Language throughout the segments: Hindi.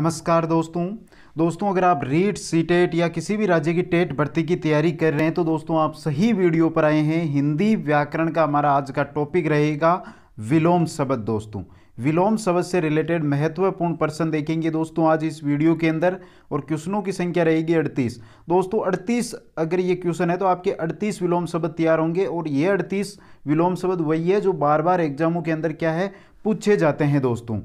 नमस्कार दोस्तों दोस्तों अगर आप रीट सी टेट या किसी भी राज्य की टेट भर्ती की तैयारी कर रहे हैं तो दोस्तों आप सही वीडियो पर आए हैं हिंदी व्याकरण का हमारा आज का टॉपिक रहेगा विलोम शब्द दोस्तों विलोम शब्द से रिलेटेड महत्वपूर्ण प्रश्न देखेंगे दोस्तों आज इस वीडियो के अंदर और क्वेश्चनों की संख्या रहेगी अड़तीस दोस्तों अड़तीस अगर ये क्वेश्चन है तो आपके अड़तीस विलोम शब्द तैयार होंगे और ये अड़तीस विलोम शब्द वही है जो बार बार एग्जामों के अंदर क्या है पूछे जाते हैं दोस्तों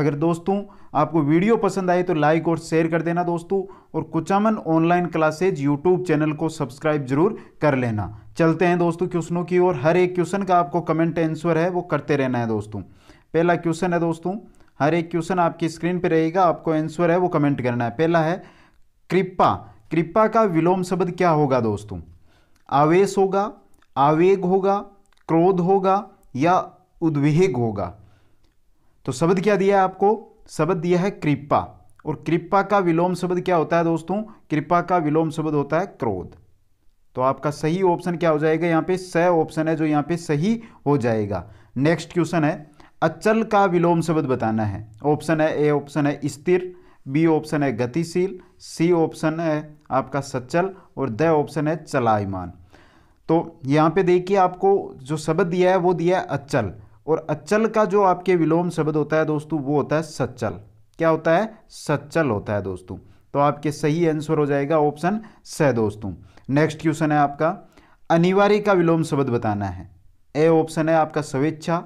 अगर दोस्तों आपको वीडियो पसंद आए तो लाइक और शेयर कर देना दोस्तों और Kuchaman online classes YouTube channel को सब्सक्राइब जरूर कर लेना चलते हैं दोस्तों क्वेश्चनों की ओर हर एक क्वेश्चन का आपको कमेंट आंसर है वो करते रहना है दोस्तों पहला क्वेश्चन है दोस्तों हर एक क्वेश्चन आपकी स्क्रीन पर रहेगा आपको आंसर है वो कमेंट करना है पहला है कृपा कृपा का विलोम शब्द क्या होगा दोस्तों आवेश होगा आवेग होगा क्रोध होगा या उद्वेग होगा तो शब्द क्या दिया है आपको शब्द दिया है कृपा और कृपा का विलोम शब्द क्या होता है दोस्तों कृपा का विलोम शब्द होता है क्रोध तो आपका सही ऑप्शन क्या हो जाएगा यहाँ पे स ऑप्शन है जो यहाँ पे सही हो जाएगा नेक्स्ट क्वेश्चन है अचल का विलोम शब्द बताना है ऑप्शन है ए ऑप्शन है स्थिर बी ऑप्शन है गतिशील सी ऑप्शन है आपका सचल और द ऑप्शन है चलायमान तो यहाँ पे देखिए आपको जो शब्द दिया है वो दिया है अचल और अचल का जो आपके विलोम शब्द होता है दोस्तों वो होता है सचल क्या होता है सचल होता है दोस्तों तो आपके सही आंसर हो जाएगा ऑप्शन स दोस्तों नेक्स्ट क्वेश्चन है आपका अनिवार्य का विलोम शब्द बताना है ए ऑप्शन है आपका स्वेच्छा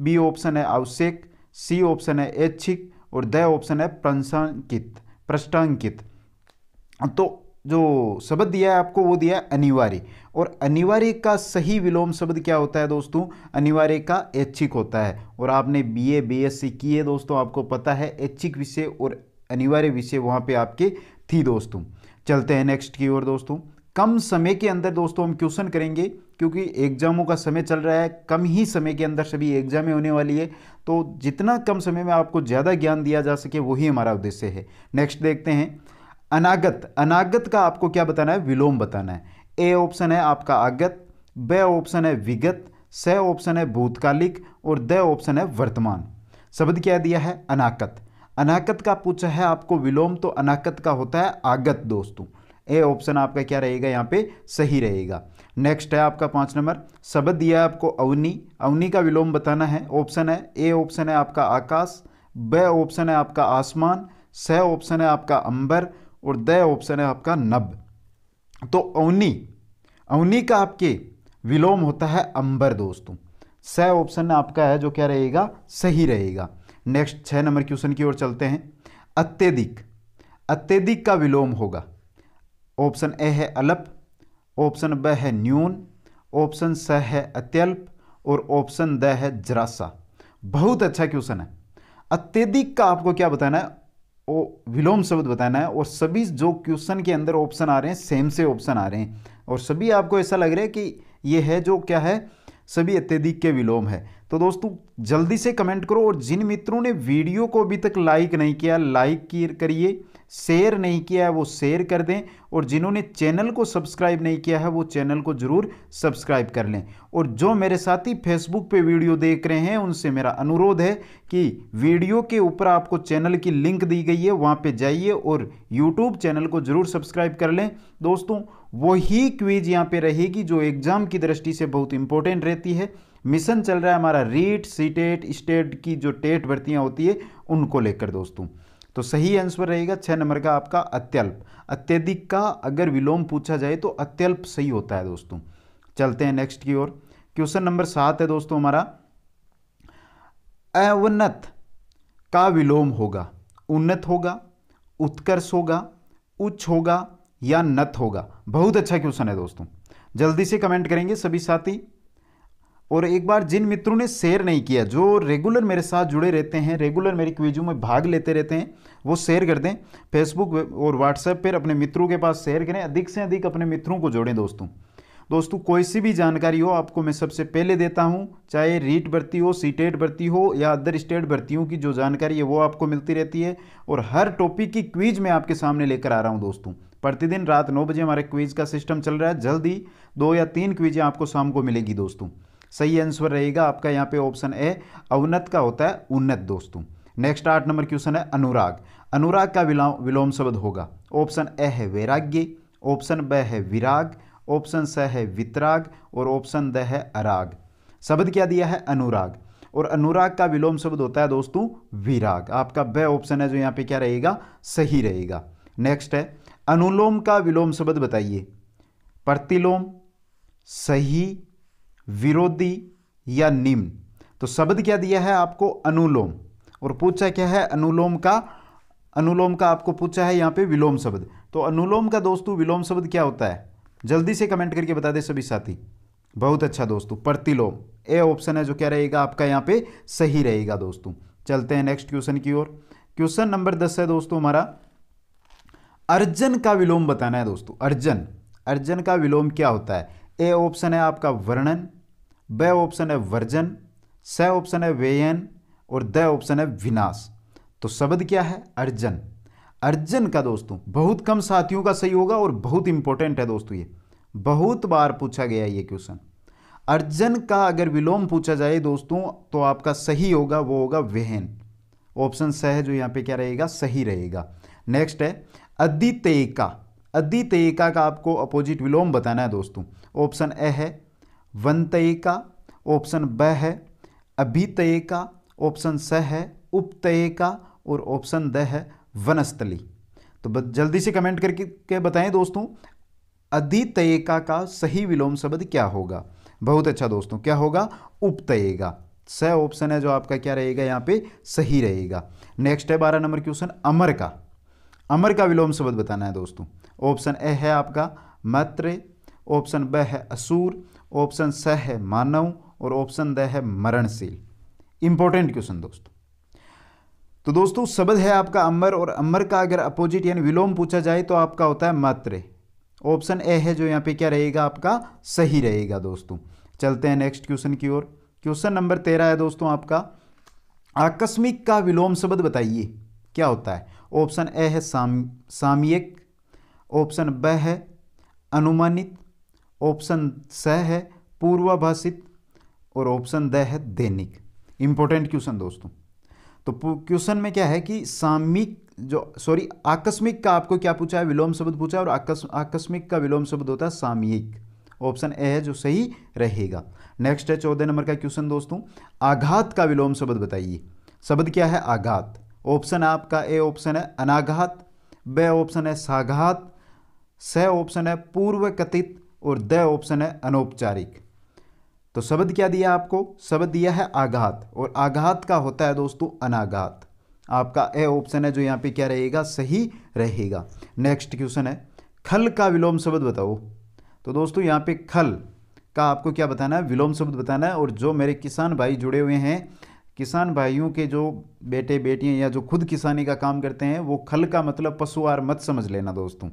बी ऑप्शन है आवश्यक सी ऑप्शन है ऐच्छिक और द ऑप्शन है प्रशंकित प्रष्टांकित तो जो शब्द दिया है आपको वो दिया है अनिवार्य और अनिवार्य का सही विलोम शब्द क्या होता है दोस्तों अनिवार्य का ऐच्छिक होता है और आपने बीए बीएससी की है दोस्तों आपको पता है ऐच्छिक विषय और अनिवार्य विषय वहाँ पे आपके थी दोस्तों चलते हैं नेक्स्ट की ओर दोस्तों कम समय के अंदर दोस्तों हम क्वेश्चन करेंगे क्योंकि एग्जामों का समय चल रहा है कम ही समय के अंदर सभी एग्जामें होने वाली है तो जितना कम समय में आपको ज़्यादा ज्ञान दिया जा सके वही हमारा उद्देश्य है नेक्स्ट देखते हैं अनागत अनागत का आपको क्या बताना है विलोम बताना है ए ऑप्शन है आपका आगत ब ऑप्शन है विगत स ऑप्शन है भूतकालिक और द ऑप्शन है वर्तमान शब्द क्या दिया है अनाकत अनाकत का पूछा है आपको विलोम तो अनाकत का होता है आगत दोस्तों ए ऑप्शन आपका क्या रहेगा यहाँ पे सही रहेगा नेक्स्ट है आपका पाँच नंबर शब्द दिया है आपको अवनी अवनी का विलोम बताना है ऑप्शन है ए ऑप्शन है आपका आकाश ब ऑप्शन है आपका आसमान स ऑप्शन है आपका अंबर और द ऑप्शन है आपका नब तो अवनी अवनी का आपके विलोम होता है अंबर दोस्तों स ऑप्शन आपका है जो क्या रहेगा सही रहेगा नेक्स्ट छह नंबर क्वेश्चन की ओर चलते हैं अत्यधिक अत्यधिक का विलोम होगा ऑप्शन ए है अल्प ऑप्शन ब है न्यून ऑप्शन स है अत्यल्प और ऑप्शन द है जरासा बहुत अच्छा क्वेश्चन है अत्यधिक का आपको क्या बताना है वो विलोम शब्द बताना है और सभी जो क्वेश्चन के अंदर ऑप्शन आ रहे हैं सेम से ऑप्शन आ रहे हैं और सभी आपको ऐसा लग रहा है कि ये है जो क्या है सभी अत्यधिक के विलोम है तो दोस्तों जल्दी से कमेंट करो और जिन मित्रों ने वीडियो को अभी तक लाइक नहीं किया लाइक करिए शेयर नहीं किया है वो शेयर कर दें और जिन्होंने चैनल को सब्सक्राइब नहीं किया है वो चैनल को ज़रूर सब्सक्राइब कर लें और जो मेरे साथी फेसबुक पे वीडियो देख रहे हैं उनसे मेरा अनुरोध है कि वीडियो के ऊपर आपको चैनल की लिंक दी गई है वहाँ पे जाइए और यूट्यूब चैनल को ज़रूर सब्सक्राइब कर लें दोस्तों वही क्वीज़ यहाँ पर रहेगी जो एग्ज़ाम की दृष्टि से बहुत इंपॉर्टेंट रहती है मिशन चल रहा है हमारा रीट सीटेट स्टेट की जो टेट भर्तियाँ होती है उनको लेकर दोस्तों तो सही आंसर रहेगा छः नंबर का आपका अत्यल्प अत्यधिक का अगर विलोम पूछा जाए तो अत्यल्प सही होता है दोस्तों चलते हैं नेक्स्ट की ओर क्वेश्चन नंबर सात है दोस्तों हमारा अवनत का विलोम होगा उन्नत होगा उत्कर्ष होगा उच्च होगा या नत होगा बहुत अच्छा क्वेश्चन है दोस्तों जल्दी से कमेंट करेंगे सभी साथी और एक बार जिन मित्रों ने शेयर नहीं किया जो रेगुलर मेरे साथ जुड़े रहते हैं रेगुलर मेरी क्विजों में भाग लेते रहते हैं वो शेयर कर दें फेसबुक और व्हाट्सएप पर अपने मित्रों के पास शेयर करें अधिक से अधिक अपने मित्रों को जोड़ें दोस्तों दोस्तों कोई सी भी जानकारी हो आपको मैं सबसे पहले देता हूं चाहे रीट भर्ती हो सी टेट e भर्ती हो या अदर स्टेट भर्तियों की जो जानकारी है वो आपको मिलती रहती है और हर टॉपिक की क्विज मैं आपके सामने लेकर आ रहा हूं दोस्तों प्रतिदिन रात नौ बजे हमारे क्विज का सिस्टम चल रहा है जल्द ही दो या तीन क्विजें आपको शाम को मिलेगी दोस्तों सही आंसर रहेगा आपका यहाँ पे ऑप्शन ए अवनत का होता है उन्नत दोस्तों नेक्स्ट आठ नंबर क्वेश्चन है अनुराग अनुराग का विलोम शब्द होगा ऑप्शन ए है वैराग्य ऑप्शन ब है विराग ऑप्शन स है वितराग और ऑप्शन द है अराग शब्द क्या दिया है अनुराग और अनुराग का विलोम शब्द होता है दोस्तों विराग आपका वह ऑप्शन है जो यहाँ पे क्या रहेगा सही रहेगा नेक्स्ट है अनुलोम का विलोम शब्द बताइए प्रतिलोम सही विरोधी या निम्न तो शब्द क्या दिया है आपको अनुलोम और पूछा क्या है अनुलोम का अनुलोम का आपको पूछा है यहाँ पे विलोम शब्द तो अनुलोम का दोस्तों विलोम शब्द क्या होता है जल्दी से कमेंट करके बता दे सभी साथी बहुत अच्छा दोस्तों प्रतिलोम ए ऑप्शन है जो क्या रहेगा आपका यहाँ पे सही रहेगा दोस्तों चलते हैं नेक्स्ट क्वेश्चन की ओर क्वेश्चन नंबर दस है दोस्तों हमारा अर्जन का विलोम बताना है दोस्तों अर्जन अर्जन का विलोम क्या होता है ए ऑप्शन है आपका वर्णन ब ऑप्शन है वर्जन स ऑप्शन है वेयन और द ऑप्शन है विनाश तो शब्द क्या है अर्जन अर्जन का दोस्तों बहुत कम साथियों का सही होगा और बहुत इंपॉर्टेंट है दोस्तों ये बहुत बार पूछा गया ये क्वेश्चन अर्जन का अगर विलोम पूछा जाए दोस्तों तो आपका सही होगा वो होगा वेहन ऑप्शन स है जो यहां पे क्या रहेगा सही रहेगा नेक्स्ट है अदितेका अदितेका का आपको अपोजिट विलोम बताना है दोस्तों ऑप्शन ए है का ऑप्शन ब है का ऑप्शन स है का और ऑप्शन द है वनस्थली तो जल्दी से कमेंट करके बताएं दोस्तों अधितयिका का सही विलोम शब्द क्या होगा बहुत अच्छा दोस्तों क्या होगा उपतयेगा स ऑप्शन है जो आपका क्या रहेगा यहाँ पे सही रहेगा नेक्स्ट है बारह नंबर क्वेश्चन अमर का अमर का विलोम शब्द बताना है दोस्तों ऑप्शन ए है आपका मत्र ऑप्शन ब है असूर ऑप्शन स है मानव और ऑप्शन द है मरणशील इंपॉर्टेंट क्वेश्चन दोस्तों तो दोस्तों शब्द है आपका अमर और अमर का अगर अपोजिट यानी विलोम पूछा जाए तो आपका होता है मात्र ऑप्शन ए है जो यहाँ पे क्या रहेगा आपका सही रहेगा दोस्तों चलते हैं नेक्स्ट क्वेश्चन की ओर क्वेश्चन नंबर तेरह है दोस्तों आपका आकस्मिक का विलोम शब्द बताइए क्या होता है ऑप्शन ए है साम सामयिक ऑप्शन ब है अनुमानित ऑप्शन स है पूर्वाभाषित और ऑप्शन द है दैनिक इंपॉर्टेंट क्वेश्चन दोस्तों तो क्वेश्चन में क्या है कि सामिक जो सॉरी आकस्मिक का आपको क्या पूछा है विलोम शब्द पूछा है और आकस, आकस्मिक का विलोम शब्द होता है सामयिक ऑप्शन ए है जो सही रहेगा नेक्स्ट है चौदह नंबर का क्वेश्चन दोस्तों आघात का विलोम शब्द बताइए शब्द क्या है आघात ऑप्शन आपका ए ऑप्शन है अनाघात ब ऑप्शन है साघात स ऑप्शन है पूर्व कथित और द ऑप्शन है अनौपचारिक तो शब्द क्या दिया आपको शब्द दिया है आघात और आघात का होता है दोस्तों अनाघात आपका ए ऑप्शन है जो यहाँ पे क्या रहेगा सही रहेगा नेक्स्ट क्वेश्चन है खल का विलोम शब्द बताओ तो दोस्तों यहाँ पे खल का आपको क्या बताना है विलोम शब्द बताना है और जो मेरे किसान भाई जुड़े हुए हैं किसान भाइयों के जो बेटे बेटियाँ या जो खुद किसानी का काम करते हैं वो खल का मतलब पशु आर मत समझ लेना दोस्तों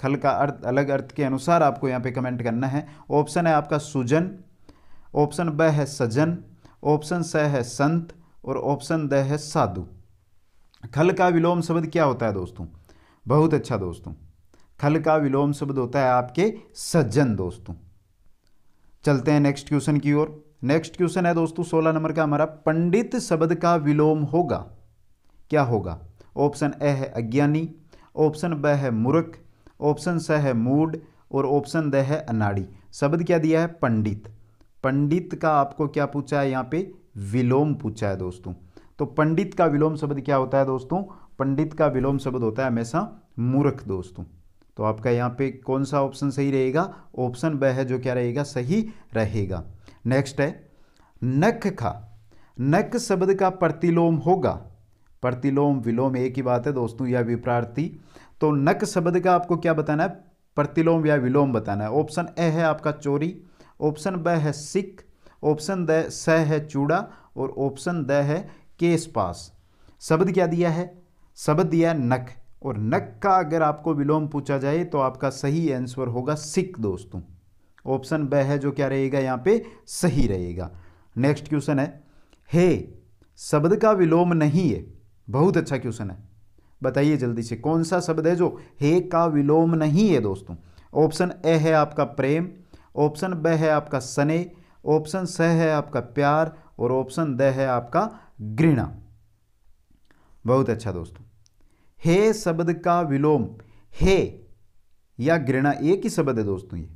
खल का अर्थ अलग अर्थ के अनुसार आपको यहाँ पे कमेंट करना है ऑप्शन है आपका सुजन ऑप्शन ब है सजन ऑप्शन स है संत और ऑप्शन द है साधु खल का विलोम शब्द क्या होता है दोस्तों बहुत अच्छा दोस्तों खल का विलोम शब्द होता है आपके सज्जन दोस्तों चलते हैं नेक्स्ट क्वेश्चन की ओर नेक्स्ट क्वेश्चन है दोस्तों सोलह नंबर का हमारा पंडित शब्द का विलोम होगा क्या होगा ऑप्शन ए है अज्ञानी ऑप्शन ब है मूर्ख ऑप्शन स है मूड और ऑप्शन द है अनाड़ी शब्द क्या दिया है पंडित पंडित का आपको क्या पूछा है यहाँ पे विलोम पूछा है दोस्तों तो पंडित का विलोम शब्द क्या होता है दोस्तों पंडित का विलोम शब्द होता है हमेशा मूर्ख दोस्तों तो आपका यहाँ पे कौन सा ऑप्शन सही रहेगा ऑप्शन ब है जो क्या रहेगा सही रहेगा नेक्स्ट है नख का नक शब्द का प्रतिलोम होगा प्रतिलोम विलोम एक ही बात है दोस्तों या विप्रार्थी तो नक शब्द का आपको क्या बताना है प्रतिलोम या विलोम बताना है ऑप्शन ए है आपका चोरी ऑप्शन ब है सिक ऑप्शन द स है चूड़ा और ऑप्शन द है केस पास शब्द क्या दिया है शब्द दिया है नक और नक का अगर आपको विलोम पूछा जाए तो आपका सही आंसर होगा सिक दोस्तों ऑप्शन ब है जो क्या रहेगा यहाँ पे सही रहेगा नेक्स्ट क्वेश्चन है हे शब्द का विलोम नहीं है बहुत अच्छा क्वेश्चन है बताइए जल्दी से कौन सा शब्द है जो हे का विलोम नहीं है दोस्तों ऑप्शन ए है आपका प्रेम ऑप्शन ब है आपका सने ऑप्शन स है आपका प्यार और ऑप्शन द है आपका घृणा बहुत अच्छा दोस्तों हे शब्द का विलोम हे या घृणा एक ही शब्द है दोस्तों ये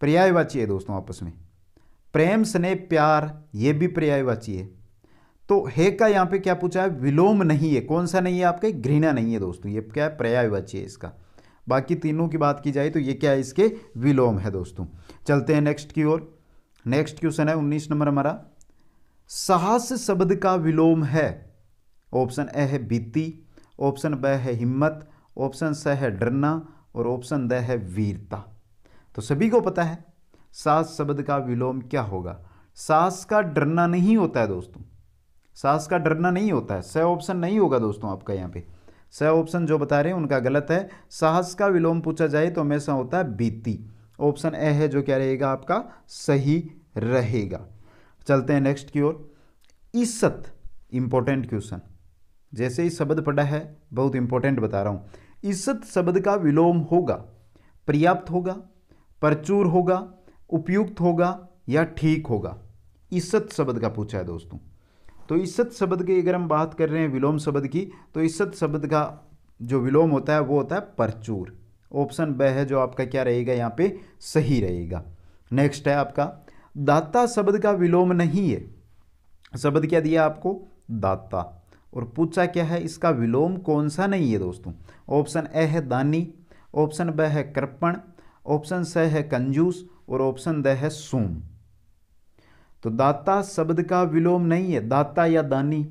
पर्यायवाची है दोस्तों आपस में प्रेम स्नेह प्यार ये भी पर्यायवाची है तो हे का यहाँ पे क्या पूछा है विलोम नहीं है कौन सा नहीं है आपके घृणा नहीं है दोस्तों ये क्या है पर्यायवाची है इसका बाकी तीनों की बात की जाए तो ये क्या है इसके विलोम है दोस्तों चलते हैं नेक्स्ट की ओर नेक्स्ट क्वेश्चन है उन्नीस नंबर हमारा साहस शब्द का विलोम है ऑप्शन ए है बीती ऑप्शन ब है हिम्मत ऑप्शन स है डरना और ऑप्शन द है वीरता तो सभी को पता है सास शब्द का विलोम क्या होगा सास का डरना नहीं होता है दोस्तों सास का डरना नहीं होता है सह ऑप्शन नहीं होगा दोस्तों आपका यहाँ पे सह ऑप्शन जो बता रहे हैं उनका गलत है साहस का विलोम पूछा जाए तो हमेशा होता है बीती ऑप्शन ए है जो क्या रहेगा आपका सही रहेगा चलते हैं नेक्स्ट की ओर इज्जत इंपॉर्टेंट क्वेश्चन जैसे ही शब्द पढ़ा है बहुत इंपॉर्टेंट बता रहा हूँ इज्जत शब्द का विलोम होगा पर्याप्त होगा प्रचुर होगा उपयुक्त होगा या ठीक होगा इज्जत शब्द का पूछा है दोस्तों तो इज्जत शब्द की अगर हम बात कर रहे हैं विलोम शब्द की तो इज्जत शब्द का जो विलोम होता है वो होता है परचूर ऑप्शन ब है जो आपका क्या रहेगा यहाँ पे सही रहेगा नेक्स्ट है आपका दाता शब्द का विलोम नहीं है शब्द क्या दिया आपको दाता और पूछा क्या है इसका विलोम कौन सा नहीं है दोस्तों ऑप्शन ए है दानी ऑप्शन ब है कृपण ऑप्शन स है कंजूस और ऑप्शन द है सोम तो दाता शब्द का विलोम नहीं है दाता या दानी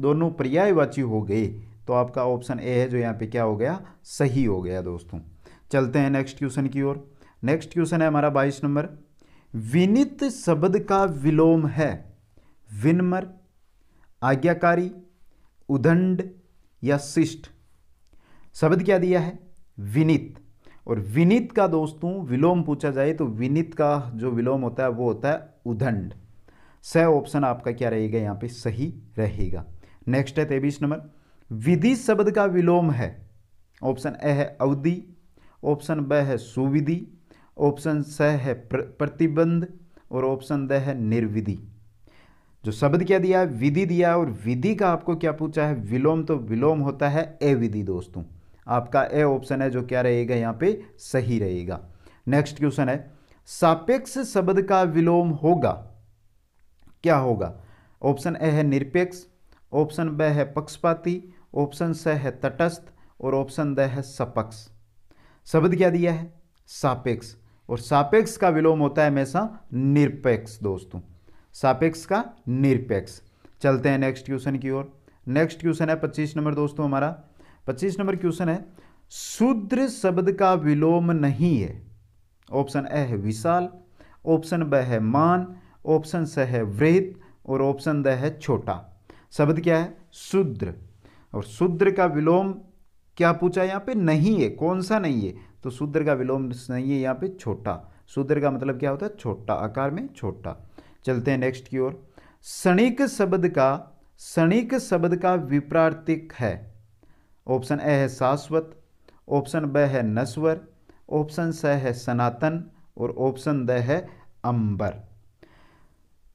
दोनों पर्यायवाची हो गए तो आपका ऑप्शन ए है जो यहाँ पे क्या हो गया सही हो गया दोस्तों चलते हैं नेक्स्ट क्वेश्चन की ओर नेक्स्ट क्वेश्चन है हमारा बाईस नंबर विनित शब्द का विलोम है विनम्र आज्ञाकारी उदंड या शिष्ट शब्द क्या दिया है विनित और विनित का दोस्तों विलोम पूछा जाए तो विनित का जो विलोम होता है वो होता है उदंड स ऑप्शन आपका क्या रहेगा यहाँ पे सही रहेगा नेक्स्ट है तेबीस नंबर विधि शब्द का विलोम है ऑप्शन ए है अवधि ऑप्शन ब है सुविधि ऑप्शन स है प्रतिबंध और ऑप्शन द है निर्विधि जो शब्द क्या दिया है विधि दिया है और विधि का आपको क्या पूछा है विलोम तो विलोम होता है ए विधि दोस्तों आपका ए ऑप्शन है जो क्या रहेगा यहाँ पे सही रहेगा नेक्स्ट क्वेश्चन है सापेक्ष शब्द का विलोम होगा क्या होगा ऑप्शन ए है निरपेक्ष ऑप्शन ब है पक्षपाती ऑप्शन स है तटस्थ और ऑप्शन द है सपक्ष शब्द क्या दिया है सापेक्ष और सापेक्ष का विलोम होता है हमेशा निरपेक्ष दोस्तों सापेक्ष का निरपेक्ष चलते हैं नेक्स्ट क्वेश्चन की ओर नेक्स्ट क्वेश्चन है पच्चीस नंबर दोस्तों हमारा पच्चीस नंबर क्वेश्चन है शूद्र शब्द का विलोम नहीं है ऑप्शन ए है विशाल ऑप्शन ब है मान ऑप्शन स है वृहत और ऑप्शन द है छोटा शब्द क्या है शूद्र और शूद्र का विलोम क्या पूछा यहाँ पे नहीं है कौन सा नहीं है तो शूद्र का विलोम नहीं है यहाँ पे छोटा शूद्र का मतलब क्या होता है छोटा आकार में छोटा चलते हैं नेक्स्ट की ओर सणिक शब्द का सणिक शब्द का विप्रार्थिक है ऑप्शन ए है शाश्वत ऑप्शन ब है नस्वर ऑप्शन स है सनातन और ऑप्शन द है अंबर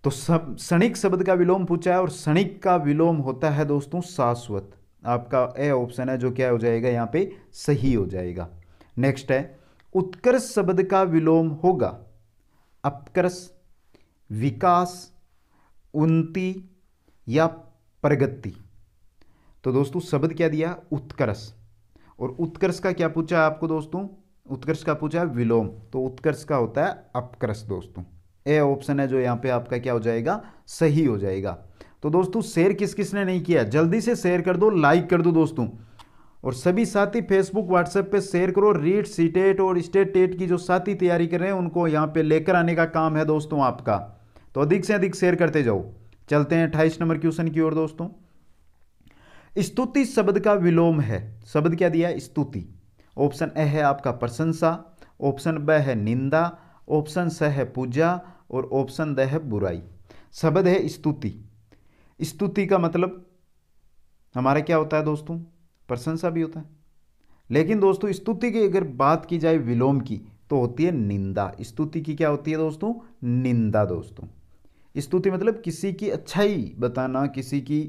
तो सब क्षणिक शब्द का विलोम पूछा है और क्षणिक का विलोम होता है दोस्तों शाश्वत आपका ए ऑप्शन है जो क्या हो जाएगा यहाँ पे सही हो जाएगा नेक्स्ट है उत्कर्ष शब्द का विलोम होगा अपकर्ष विकास उन्नति या प्रगति तो दोस्तों शब्द क्या दिया उत्कर्ष और उत्कर्ष का क्या पूछा आपको दोस्तों उत्कर्ष का पूछा विलोम तो उत्कर्ष का होता है अपकर्ष दोस्तों ए ऑप्शन है जो यहाँ पे आपका क्या हो जाएगा सही हो जाएगा तो दोस्तों शेयर किस किस ने नहीं किया जल्दी से शेयर कर दो लाइक कर दो दोस्तों और सभी साथी फेसबुक व्हाट्सएप पे शेयर करो रीट सीटेट और स्टेट टेट की जो साथी तैयारी कर रहे हैं उनको यहाँ पे लेकर आने का काम है दोस्तों आपका तो अधिक से अधिक शेयर करते जाओ चलते हैं अट्ठाईस नंबर क्वेश्चन की ओर दोस्तों स्तुति शब्द का विलोम है शब्द क्या दिया स्तुति ऑप्शन ए है आपका प्रशंसा ऑप्शन ब है निंदा ऑप्शन स है पूजा और ऑप्शन द है बुराई शब्द है स्तुति स्तुति का मतलब हमारा क्या होता है दोस्तों प्रशंसा भी होता है लेकिन दोस्तों स्तुति की अगर बात की जाए विलोम की तो होती है निंदा स्तुति की क्या होती है दोस्तों निंदा दोस्तों स्तुति मतलब किसी की अच्छाई बताना किसी की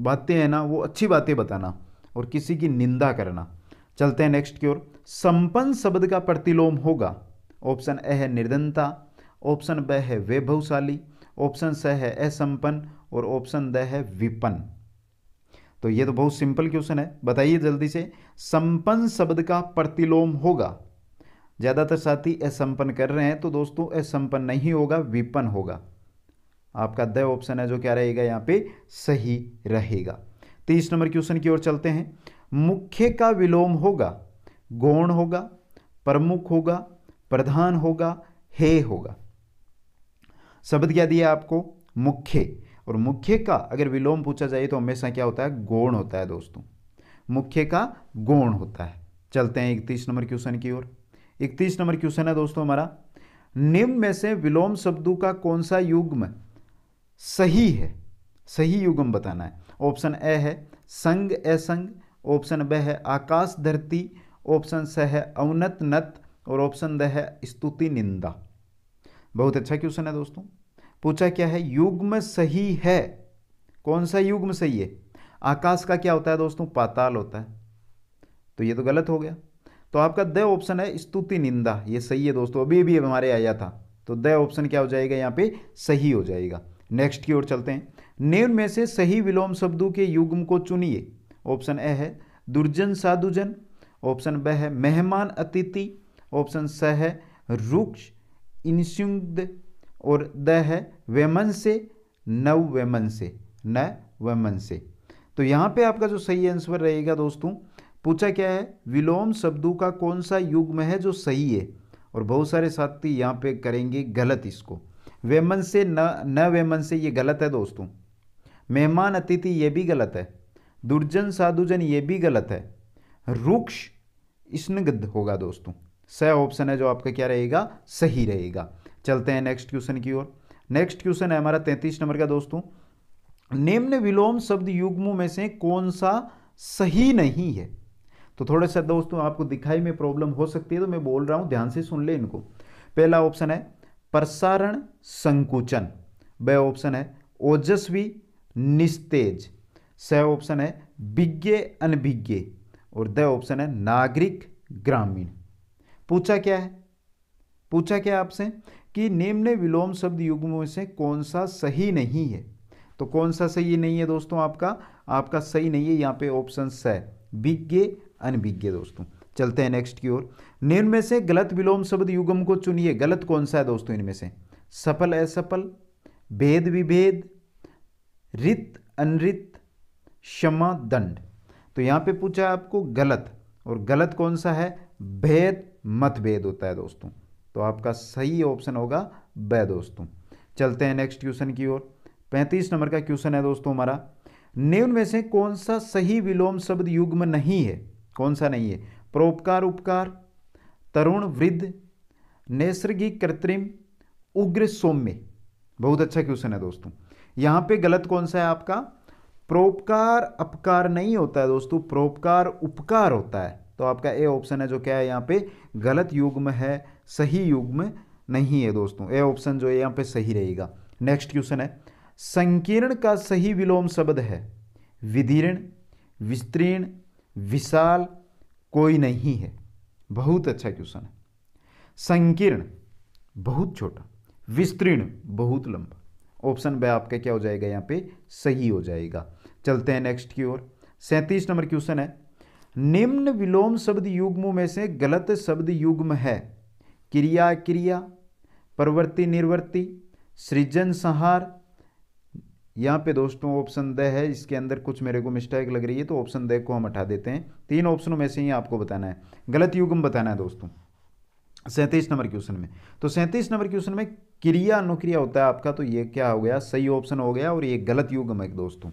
बातें हैं ना वो अच्छी बातें बताना और किसी की निंदा करना चलते हैं नेक्स्ट की ओर संपन्न शब्द का प्रतिलोम होगा ऑप्शन ए है निर्धनता ऑप्शन ब है वैभवशाली ऑप्शन स है असंपन्न और ऑप्शन द है विपन्न तो ये तो बहुत सिंपल क्वेश्चन है बताइए जल्दी से संपन्न शब्द का प्रतिलोम होगा ज़्यादातर साथी असंपन्न कर रहे हैं तो दोस्तों असंपन्न नहीं होगा विपन्न होगा आपका द ऑप्शन है जो क्या रहेगा यहाँ पे सही रहेगा तीस नंबर क्वेश्चन की ओर चलते हैं मुख्य का विलोम होगा गौण होगा प्रमुख होगा प्रधान होगा हे होगा शब्द क्या दिया आपको मुख्य और मुख्य का अगर विलोम पूछा जाए तो हमेशा क्या होता है गौण होता है दोस्तों मुख्य का गौण होता है चलते हैं इकतीस नंबर क्वेश्चन की ओर इकतीस नंबर क्वेश्चन है दोस्तों हमारा निम्न में से विलोम शब्दों का कौन सा युग्म सही है सही युगम बताना है ऑप्शन ए है संग असंग ऑप्शन ब है आकाश धरती ऑप्शन स है अवनत नत और ऑप्शन द है स्तुति निंदा बहुत अच्छा क्वेश्चन है दोस्तों पूछा क्या है युग्म सही है कौन सा युग्म सही है आकाश का क्या होता है दोस्तों पाताल होता है तो ये तो गलत हो गया तो आपका द ऑप्शन है स्तुति निंदा ये सही है दोस्तों अभी अभी हमारे आया था तो द ऑप्शन क्या हो जाएगा यहाँ पे सही हो जाएगा नेक्स्ट की ओर चलते हैं निम्न में से सही विलोम शब्दों के युग्म को चुनिए ऑप्शन ए है दुर्जन साधुजन ऑप्शन ब है मेहमान अतिथि ऑप्शन स है रुक्ष इंसुद और द है वेमन से नव वेमन से न वेमन से तो यहाँ पे आपका जो सही आंसर रहेगा दोस्तों पूछा क्या है विलोम शब्दों का कौन सा युग्म है जो सही है और बहुत सारे साथी यहाँ पे करेंगे गलत इसको वेमन से न न वेमन से ये गलत है दोस्तों मेहमान अतिथि ये भी गलत है दुर्जन साधुजन ये भी गलत है रुक्ष स्नगद होगा दोस्तों स ऑप्शन है जो आपका क्या रहेगा सही रहेगा चलते हैं नेक्स्ट क्वेश्चन की ओर नेक्स्ट क्वेश्चन है हमारा तैंतीस नंबर का दोस्तों निम्न विलोम शब्द युग्म में से कौन सा सही नहीं है तो थोड़ा सा दोस्तों आपको दिखाई में प्रॉब्लम हो सकती है तो मैं बोल रहा हूं ध्यान से सुन ले इनको पहला ऑप्शन है प्रसारण संकुचन ब ऑप्शन है ओजस्वी निस्तेज स ऑप्शन है विज्ञ अनभिज्ञ और द ऑप्शन है नागरिक ग्रामीण पूछा क्या है पूछा क्या आपसे कि निम्न विलोम शब्द युग्मों में से कौन सा सही नहीं है तो कौन सा सही नहीं है दोस्तों आपका आपका सही नहीं है यहाँ पे ऑप्शन स है विज्ञ अनभिज्ञ दोस्तों चलते हैं नेक्स्ट की ओर निम्न में से गलत विलोम शब्द युग्म को चुनिए गलत कौन सा है दोस्तों इनमें से सफल असफल भेद विभेद रित अनरित क्षमा दंड तो यहाँ पे पूछा आपको गलत और गलत कौन सा है भेद मतभेद होता है दोस्तों तो आपका सही ऑप्शन होगा ब दोस्तों चलते हैं नेक्स्ट क्वेश्चन की ओर पैंतीस नंबर का क्वेश्चन है दोस्तों हमारा निम्न में से कौन सा सही विलोम शब्द युग्म नहीं है कौन सा नहीं है परोपकार उपकार तरुण वृद्ध नैसर्गिक कृत्रिम उग्र सौम्य बहुत अच्छा क्वेश्चन है दोस्तों यहां पे गलत कौन सा है आपका प्रोपकार अपकार नहीं होता है दोस्तों प्रोपकार उपकार होता है तो आपका ए ऑप्शन है जो क्या है यहां पे गलत युग्म है सही युग्म नहीं है दोस्तों ए ऑप्शन जो है यहां पे सही रहेगा नेक्स्ट क्वेश्चन है संकीर्ण का सही विलोम शब्द है विधीर्ण विस्तीर्ण विशाल कोई नहीं है बहुत अच्छा क्वेश्चन है संकीर्ण बहुत छोटा विस्तीर्ण बहुत लंबा ऑप्शन ब आपका क्या हो जाएगा यहाँ पे सही हो जाएगा चलते हैं नेक्स्ट की ओर सैंतीस नंबर क्वेश्चन है निम्न विलोम शब्द युग्म में से गलत शब्द युग्म है क्रिया क्रिया प्रवृत्ति निर्वृत्ति सृजन संहार यहाँ पे दोस्तों ऑप्शन द है इसके अंदर कुछ मेरे को मिस्टेक लग रही है तो ऑप्शन द को हम हटा देते हैं तीन ऑप्शनों में से ही आपको बताना है गलत युग्म बताना है दोस्तों सैंतीस नंबर क्वेश्चन में तो सैंतीस नंबर क्वेश्चन में क्रिया अनुक्रिया होता है आपका तो ये क्या हो गया सही ऑप्शन हो गया और ये गलत युग्म है दोस्तों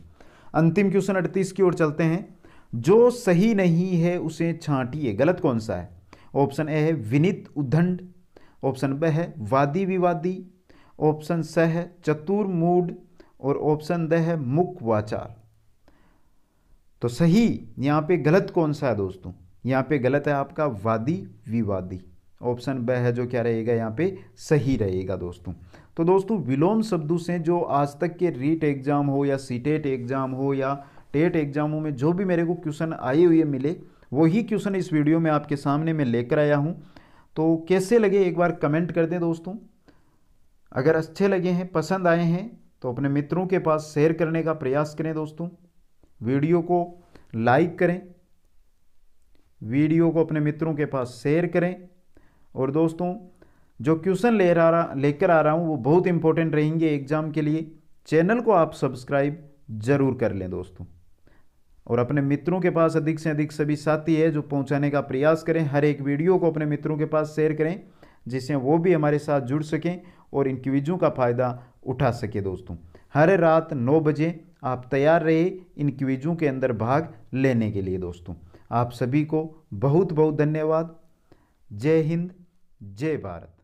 अंतिम क्वेश्चन अड़तीस की ओर चलते हैं जो सही नहीं है उसे छांटिए गलत कौन सा है ऑप्शन ए है विनित उद्दंड ऑप्शन ब है वादी विवादी ऑप्शन स है चतुर मूड और ऑप्शन द है मुख वाचार तो सही यहाँ पे गलत कौन सा है दोस्तों यहाँ पे गलत है आपका वादी विवादी ऑप्शन ब है जो क्या रहेगा यहाँ पे सही रहेगा दोस्तों तो दोस्तों विलोम शब्दों से जो आज तक के रीट एग्ज़ाम हो या सीटेट एग्ज़ाम हो या टेट एग्ज़ामों में जो भी मेरे को क्वेश्चन आए हुए मिले वही क्वेश्चन इस वीडियो में आपके सामने मैं लेकर आया हूँ तो कैसे लगे एक बार कमेंट कर दें दोस्तों अगर अच्छे लगे हैं पसंद आए हैं तो अपने मित्रों के पास शेयर करने का प्रयास करें दोस्तों वीडियो को लाइक करें वीडियो को अपने मित्रों के पास शेयर करें और दोस्तों जो क्वेश्चन ले रहा लेकर आ रहा हूँ वो बहुत इंपॉर्टेंट रहेंगे एग्ज़ाम के लिए चैनल को आप सब्सक्राइब ज़रूर कर लें दोस्तों और अपने मित्रों के पास अधिक से अधिक सभी साथी है जो पहुंचाने का प्रयास करें हर एक वीडियो को अपने मित्रों के पास शेयर करें जिससे वो भी हमारे साथ जुड़ सकें और इन क्विज़ों का फ़ायदा उठा सके दोस्तों हर रात नौ बजे आप तैयार रहे इन क्विज़ों के अंदर भाग लेने के लिए दोस्तों आप सभी को बहुत बहुत धन्यवाद जय हिंद जय भारत